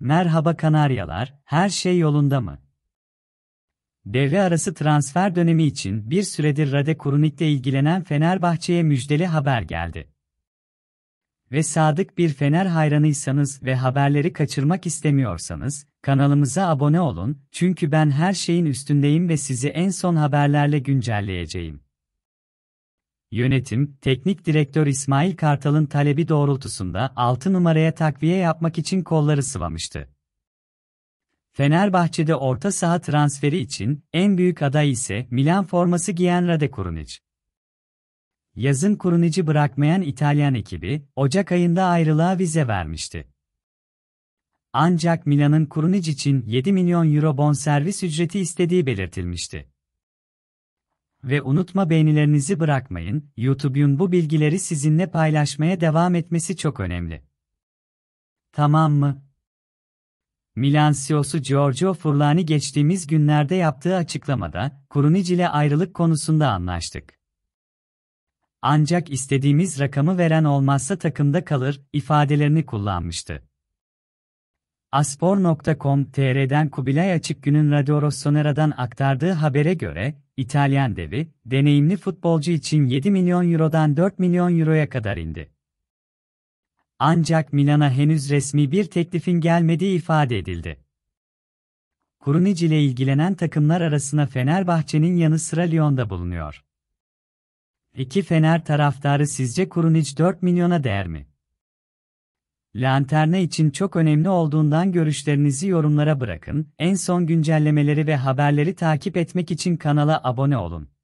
Merhaba Kanaryalar, her şey yolunda mı? Devre arası transfer dönemi için bir süredir Rade Kurunik'le ilgilenen Fenerbahçe'ye müjdeli haber geldi. Ve sadık bir Fener hayranıysanız ve haberleri kaçırmak istemiyorsanız, kanalımıza abone olun, çünkü ben her şeyin üstündeyim ve sizi en son haberlerle güncelleyeceğim. Yönetim, Teknik Direktör İsmail Kartal'ın talebi doğrultusunda 6 numaraya takviye yapmak için kolları sıvamıştı. Fenerbahçe'de orta saha transferi için en büyük aday ise Milan forması giyen Rade Kurunic. Yazın Kurunic'i bırakmayan İtalyan ekibi, Ocak ayında ayrılığa vize vermişti. Ancak Milan'ın Kurunic için 7 milyon euro bonservis ücreti istediği belirtilmişti. Ve unutma beğenilerinizi bırakmayın, YouTube'un bu bilgileri sizinle paylaşmaya devam etmesi çok önemli. Tamam mı? Milan CEO'su Giorgio Furlani geçtiğimiz günlerde yaptığı açıklamada, Kurunic ile ayrılık konusunda anlaştık. Ancak istediğimiz rakamı veren olmazsa takımda kalır, ifadelerini kullanmıştı. Aspor.com.tr'den Kubilay Açık günün Radyo Rossonera'dan aktardığı habere göre, İtalyan devi, deneyimli futbolcu için 7 milyon eurodan 4 milyon euroya kadar indi. Ancak Milan'a henüz resmi bir teklifin gelmediği ifade edildi. Kurunic ile ilgilenen takımlar arasına Fenerbahçe'nin yanı sıra Lyon'da bulunuyor. İki Fener taraftarı sizce Kurunic 4 milyona değer mi? lanterne için çok önemli olduğundan görüşlerinizi yorumlara bırakın. En son güncellemeleri ve haberleri takip etmek için kanala abone olun.